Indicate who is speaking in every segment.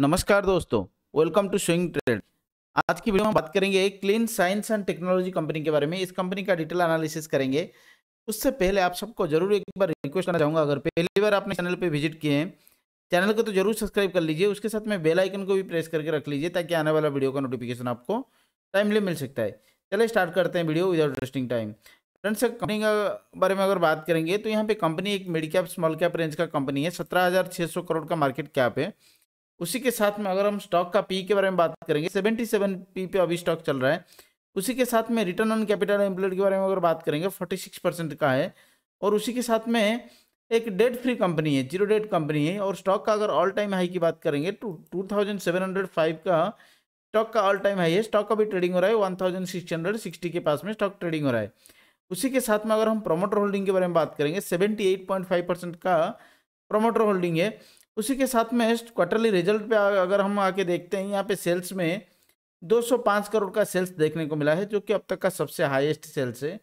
Speaker 1: नमस्कार दोस्तों welcome to swing trade आज की वीडियो में बात करेंगे एक clean science and technology company के बारे में इस कंपनी का डिटेल एनालिसिस करेंगे उससे पहले आप सबको जरूर एक बार रिक्वेस्ट करना चाहूँगा अगर पहली बार आपने चैनल पर विजिट किए हैं चैनल को तो जरूर सब्सक्राइब कर लीजिए उसके साथ में बेलाइकन को भी प्रेस करके रख लीजिए ताकि आने वाला वीडियो का नोटिफिकेशन आपको टाइमली मिल सकता है चले स्टार्ट करते हैं video without wasting time friends company का बारे में अगर बात करेंगे तो यहाँ पे कंपनी एक mid cap small cap range का कंपनी है सत्रह हज़ार छः सौ करोड़ का मार्केट कैप है उसी के साथ में अगर हम स्टॉक का पी के बारे में बात करेंगे सेवेंटी सेवन पी पे अभी स्टॉक चल रहा है उसी के साथ में रिटर्न ऑन कैपिटल एम्प्लॉयड के बारे में अगर बात करेंगे फोर्टी सिक्स परसेंट का है और उसी के साथ में एक डेट फ्री कंपनी है जीरो डेट कंपनी है और स्टॉक का अगर ऑल टाइम हाई की बात करेंगे two two thousand seven hundred five का स्टॉक का ऑल टाइम हाई है स्टॉक का भी ट्रेडिंग हो रहा है one thousand six hundred sixty के पास में स्टॉक ट्रेडिंग हो रहा है उसी के साथ में अगर हम प्रोमोटर होल्डिंग के बारे में बात करेंगे seventy eight point five percent का प्रोमोटर होल्डिंग है उसी के साथ में क्वार्टरली रिजल्ट पे अगर हम आके देखते हैं यहाँ पे सेल्स में 205 करोड़ का सेल्स देखने को मिला है जो कि अब तक का सबसे हाईएस्ट सेल्स है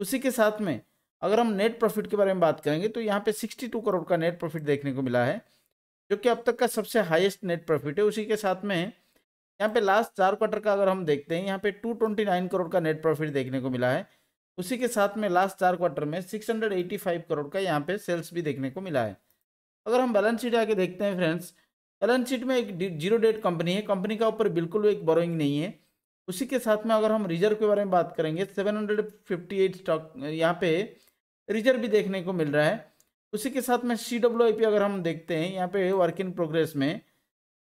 Speaker 1: उसी के साथ में अगर हम नेट प्रॉफिट के बारे में बात करेंगे तो यहाँ पे 62 करोड़ का नेट प्रॉफिट देखने को मिला है जो कि अब तक का सबसे हाईएस्ट नेट प्रॉफिट है उसी के साथ में यहाँ पे लास्ट चार क्वार्टर का अगर हम देखते हैं यहाँ पे 229 करोड़ का नेट प्रॉफिट देखने को मिला है उसी के साथ में लास्ट चार क्वार्टर में 685 करोड़ का यहाँ पे सेल्स भी देखने को मिला है अगर हम बैलेंस शीट आके देखते हैं फ्रेंड्स बैलेंस शीट में एक जीरो डेट कंपनी है कंपनी का ऊपर बिल्कुल एक बोरोइंग नहीं है उसी के साथ में अगर हम रिजर्व के बारे में बात करेंगे 758 स्टॉक यहाँ पे रिजर्व भी देखने को मिल रहा है उसी के साथ में सी डब्ल्यू अगर हम देखते हैं यहाँ पे वर्क इन प्रोग्रेस में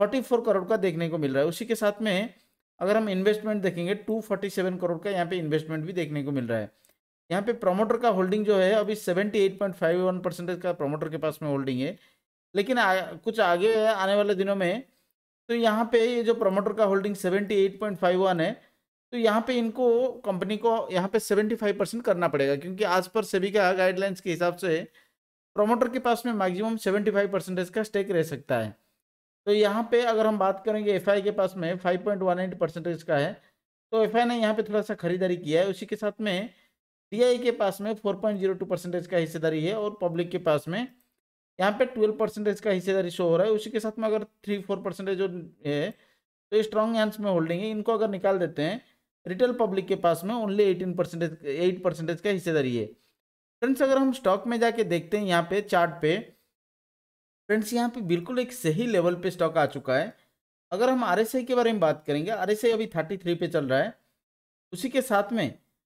Speaker 1: 44 करोड़ का देखने को मिल रहा है उसी के साथ में अगर हम इन्वेस्टमेंट देखेंगे 247 करोड़ का यहाँ पे इन्वेस्टमेंट भी देखने को मिल रहा है यहाँ पे प्रमोटर का होल्डिंग जो है अभी seventy eight point five one percentage का प्रमोटर के पास में होल्डिंग है लेकिन आ, कुछ आगे आने वाले दिनों में तो यहाँ पे ये जो प्रमोटर का holding seventy eight point five one है तो यहाँ पे इनको कंपनी को यहाँ पे सेवेंटी फाइव परसेंट करना पड़ेगा क्योंकि आज पर सभी का गाइडलाइंस के हिसाब से प्रमोटर के पास में मैक्सिमम सेवेंटी फाइव परसेंटेज का स्टेक रह सकता है तो यहाँ पर अगर हम बात करेंगे एफ के पास में five point one eight percentage का है तो एफ ने यहाँ पर थोड़ा सा खरीदारी किया है उसी के साथ में टीआई के पास में 4.02 परसेंटेज का हिस्सेदारी है और पब्लिक के पास में यहाँ पे 12 परसेंटेज का हिस्सेदारी शो हो रहा है उसी के साथ में अगर थ्री फोर परसेंटेज जो है तो स्ट्रॉन्ग हैंड्स में होल्डिंग है इनको अगर निकाल देते हैं रिटेल पब्लिक के पास में only eighteen percentage eight percentage का हिस्सेदारी है फ्रेंड्स अगर हम स्टॉक में जाके देखते हैं यहाँ पे चार्ट पे फ्रेंड्स यहाँ पे बिल्कुल एक सही लेवल पे स्टॉक आ चुका है अगर हम आर के बारे में बात करेंगे आर अभी थर्टी पे चल रहा है उसी के साथ में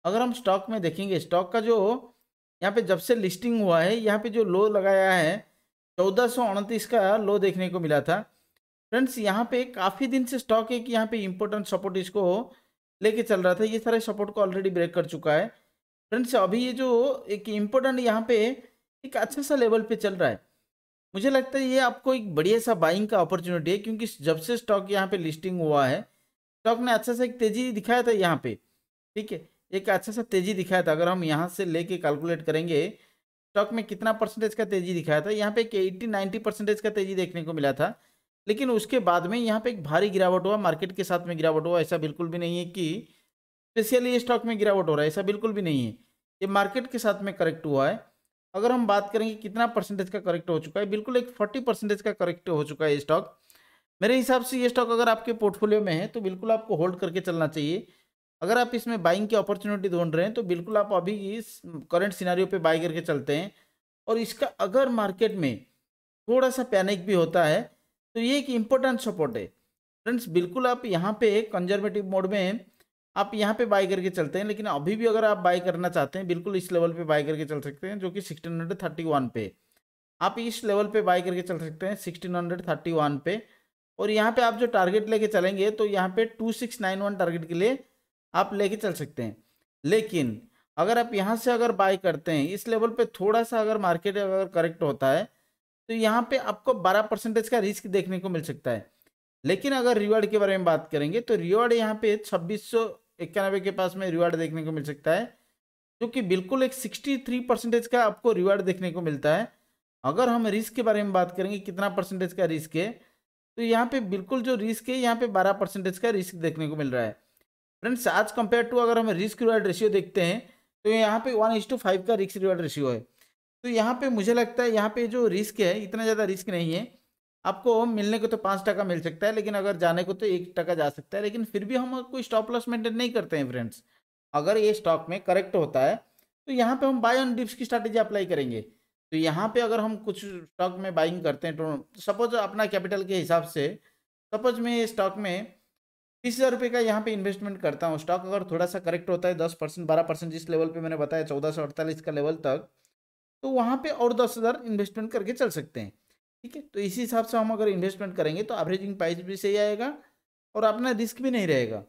Speaker 1: अगर हम स्टॉक में देखेंगे स्टॉक का जो यहाँ पे जब से लिस्टिंग हुआ है यहाँ पे जो लो लगाया है चौदह का लो देखने को मिला था फ्रेंड्स यहाँ पे काफ़ी दिन से स्टॉक है कि यहाँ पे इम्पोर्टेंट सपोर्ट इसको लेके चल रहा था ये सारे सपोर्ट को ऑलरेडी ब्रेक कर चुका है फ्रेंड्स अभी ये जो एक इम्पोर्टेंट यहाँ पे एक अच्छा सा लेवल पे चल रहा है मुझे लगता है ये आपको एक बढ़िया सा बाइंग का अपॉर्चुनिटी है क्योंकि जब से स्टॉक यहाँ पर लिस्टिंग हुआ है स्टॉक ने अच्छा सा एक तेज़ी दिखाया था यहाँ पर ठीक है एक अच्छा सा तेजी दिखाया था अगर हम यहाँ से लेके कैलकुलेट करेंगे स्टॉक में कितना परसेंटेज का तेजी दिखाया था यहाँ पे एक एट्टी नाइन्टी परसेंटेज का तेजी देखने को मिला था लेकिन उसके बाद में यहाँ पे एक भारी गिरावट हुआ मार्केट के साथ में गिरावट हुआ ऐसा बिल्कुल भी नहीं है कि स्पेशली ये स्टॉक में गिरावट हो रहा है ऐसा बिल्कुल भी नहीं है ये मार्केट के साथ में करेक्ट हुआ है अगर हम बात करेंगे कितना परसेंटेज का करेक्ट हो चुका है बिल्कुल एक फोर्टी परसेंटेज का करेक्ट हो चुका है ये स्टॉक मेरे हिसाब से ये स्टॉक अगर आपके पोर्टफोलियो में है तो बिल्कुल आपको होल्ड करके चलना चाहिए अगर आप इसमें बाइंग की अपॉर्चुनिटी ढूंढ रहे हैं तो बिल्कुल आप अभी इस करंट सिनारियों पे बाई करके चलते हैं और इसका अगर मार्केट में थोड़ा सा पैनिक भी होता है तो ये एक इम्पोर्टेंट सपोर्ट है फ्रेंड्स बिल्कुल आप यहाँ पे कंजर्वेटिव मोड में आप यहाँ पे बाई करके चलते हैं लेकिन अभी भी अगर आप बाई करना चाहते हैं बिल्कुल इस लेवल पे बाई करके चल सकते हैं जो कि सिक्सटीन हंड्रेड थर्टी वन पे आप इस लेवल पे बाई करके चल सकते हैं सिक्सटीन हंड्रेड थर्टी वन पे और यहाँ पे आप जो टारगेट लेके चलेंगे तो यहाँ पे two six nine one target के लिए आप लेके चल सकते हैं लेकिन अगर आप यहाँ से अगर बाय करते हैं इस लेवल पे थोड़ा सा अगर मार्केट अगर करेक्ट होता है तो यहाँ पे आपको बारह परसेंटेज का रिस्क देखने को मिल सकता है लेकिन अगर रिवार्ड के बारे में बात करेंगे तो रिवार्ड यहाँ पे छब्बीस सौ इक्यानवे के पास में रिवार्ड देखने को मिल सकता है जो कि बिल्कुल एक सिक्सटी थ्री परसेंटेज का आपको रिवार्ड देखने को मिलता है अगर हम रिस्क के बारे में बात करेंगे कितना परसेंटेज का रिस्क है तो यहाँ पे बिल्कुल जो रिस्क है यहाँ पे बारह परसेंटेज का रिस्क देखने को मिल रहा है फ्रेंड्स आज कंपेयर टू अगर हम रिस्क रिवार्ड रेशियो देखते हैं तो यहाँ पे वन इज टू फाइव का रिस्क रिवार्ड रेशियो है तो यहाँ पे मुझे लगता है यहाँ पे जो रिस्क है इतना ज़्यादा रिस्क नहीं है आपको मिलने को तो पाँच टका मिल सकता है लेकिन अगर जाने को तो एक टका जा सकता है लेकिन फिर भी हम कोई स्टॉप लॉस मेंटेन नहीं करते हैं फ्रेंड्स अगर ये स्टॉक में करेक्ट होता है तो यहाँ पे हम बाय ऑन डिप्स की स्ट्रैटेजी अप्लाई करेंगे तो यहाँ पे अगर हम कुछ स्टॉक में बाइंग करते हैं तो सपोज अपना कैपिटल के हिसाब से सपोज मैं स्टॉक में बीस हज़ार रुपये का यहाँ पे इन्वेस्टमेंट करता हूँ स्टॉक अगर थोड़ा सा करेक्ट होता है दस परसेंट बारह परसेंट जिस लेवल पे मैंने बताया चौदह सौ अड़तालीस का लेवल तक तो वहाँ पे और दस हज़ार इन्वेस्टमेंट करके चल सकते हैं ठीक है तो इसी हिसाब से हम अगर इन्वेस्टमेंट करेंगे तो एवरेजिंग प्राइस भी सही आएगा और अपना रिस्क भी नहीं रहेगा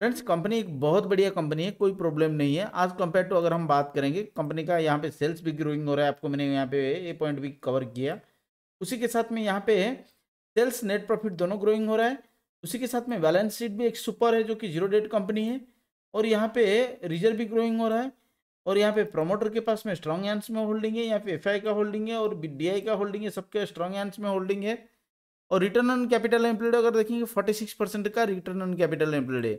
Speaker 1: फ्रेंड्स कंपनी एक बहुत बढ़िया कंपनी है कोई प्रॉब्लम नहीं है आज कंपेयर टू अगर हम बात करेंगे कंपनी का यहाँ पे सेल्स भी ग्रोइंग हो रहा है आपको मैंने यहाँ पे ये पॉइंट भी कवर किया उसी के साथ में यहाँ पे सेल्स नेट प्रॉफिट दोनों ग्रोइंग हो रहा है उसी के साथ में बैलेंस शीट भी एक सुपर है जो कि जीरो डेट कंपनी है और यहाँ पे रिजर्व भी ग्रोइंग हो रहा है और यहाँ पे प्रमोटर के पास में स्ट्रॉन्ग हैंड्स में होल्डिंग है यहाँ पे एफ का होल्डिंग है और डी का होल्डिंग है सबके स्ट्रॉन्ग हैंड्स में होल्डिंग है और रिटर्न ऑन कैपिटल एम्प्लॉयड अगर देखेंगे फोर्टी सिक्स परसेंट का रिटर्न ऑन कैपिटल एम्प्लॉयड है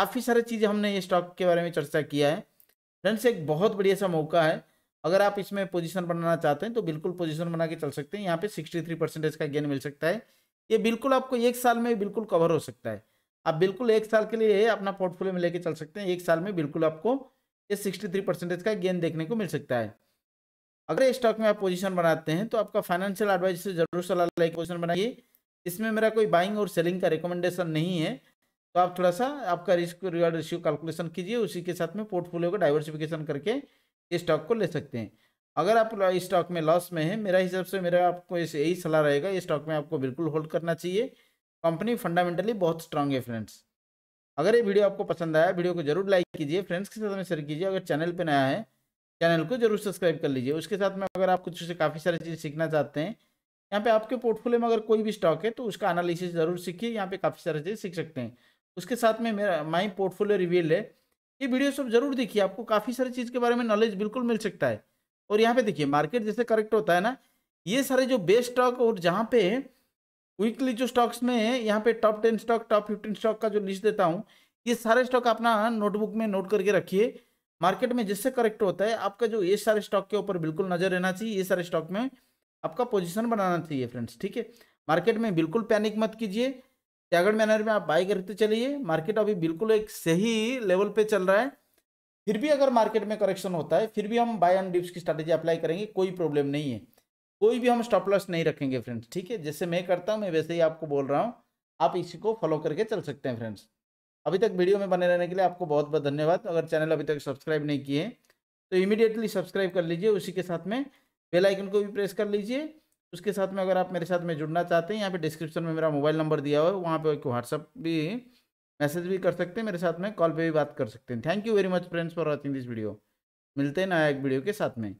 Speaker 1: काफ़ी सारी चीज़ हमने ये स्टॉक के बारे में चर्चा किया है फ्रेंड्स एक बहुत बढ़िया सा मौका है अगर आप इसमें पोजीशन बनाना चाहते हैं तो बिल्कुल पोजीशन बना के चल सकते हैं यहाँ पे 63 परसेंटेज का गेन मिल सकता है ये बिल्कुल आपको एक साल में बिल्कुल कवर हो सकता है आप बिल्कुल एक साल के लिए अपना पोर्टफोलियो में लेके चल सकते हैं एक साल में बिल्कुल आपको ये सिक्सटी थ्री परसेंटेज का गेन देखने को मिल सकता है अगर स्टॉक में आप पोजीशन बनाते हैं तो आपका फाइनेंशियल एडवाइजर से जरूर सलाह लाइक पोजिशन बनाइए इसमें मेरा कोई बाइंग और सेलिंग का रिकमेंडेशन नहीं है तो आप थोड़ा सा आपका रिस्क रिवार्ड रिश्यू कैलकुलेशन कीजिए उसी के साथ में पोर्टफोलियो को डाइवर्सिफिकेशन करके इस स्टॉक को ले सकते हैं अगर आप स्टॉक में लॉस में है मेरा हिसाब से मेरा आपको यही सलाह रहेगा ये स्टॉक में आपको बिल्कुल होल्ड करना चाहिए कंपनी फंडामेंटली बहुत स्ट्रांग है फ्रेंड्स अगर ये वीडियो आपको पसंद आया वीडियो को जरूर लाइक कीजिए फ्रेंड्स के साथ में शेयर कीजिए अगर चैनल पर नया है चैनल को जरूर सब्सक्राइब कर लीजिए उसके साथ में अगर आप कुछ से काफ़ी सारी चीज़ सीखना चाहते हैं यहाँ पे आपके पोर्टफोलियो में अगर कोई भी स्टॉक है तो उसका एनालिसिस जरूर सीखिए यहाँ पे काफ़ी सारी चीज़ सीख सकते हैं उसके साथ में मेरा माई पोर्टफोलियो रिवील है ये वीडियो सब जरूर देखिए आपको काफ़ी सारी चीज़ के बारे में नॉलेज बिल्कुल मिल सकता है और यहाँ पे देखिए मार्केट जैसे करेक्ट होता है ना ये सारे जो बेस्ट स्टॉक और जहाँ पे वीकली जो स्टॉक्स में यहाँ पे top ten stock top fifteen stock का जो लिस्ट देता हूँ ये सारे स्टॉक अपना नोटबुक में नोट करके रखिए मार्केट में जिससे करेक्ट होता है आपका जो ये सारे स्टॉक के ऊपर बिल्कुल नजर रहना चाहिए ये सारे स्टॉक में आपका पोजीशन बनाना चाहिए फ्रेंड्स ठीक है मार्केट में बिल्कुल पैनिक मत कीजिए त्यागड़ मैनर में आप बाई करते चलिए मार्केट अभी बिल्कुल एक सही लेवल पे चल रहा है फिर भी अगर मार्केट में करेक्शन होता है फिर भी हम बाय एंड डिप्स की स्ट्रैटेजी अप्लाई करेंगे कोई प्रॉब्लम नहीं है कोई भी हम स्टॉप लॉस नहीं रखेंगे फ्रेंड्स ठीक है जैसे मैं करता हूँ मैं वैसे ही आपको बोल रहा हूँ आप इसी को फॉलो करके चल सकते हैं फ्रेंड्स अभी तक वीडियो में बने रहने के लिए आपको बहुत बहुत धन्यवाद अगर चैनल अभी तक सब्सक्राइब नहीं किए तो इमीडिएटली सब्सक्राइब कर लीजिए उसी के साथ में बेल आइकन को भी प्रेस कर लीजिए उसके साथ में अगर आप मेरे साथ में जुड़ना चाहते हैं यहाँ पे डिस्क्रिप्शन में मेरा मोबाइल नंबर दिया हुआ है वहाँ पे एक व्हाट्सअप भी मैसेज भी कर सकते हैं मेरे साथ में कॉल पे भी बात कर सकते हैं thank you very much friends for watching this video मिलते हैं नया एक वीडियो के साथ में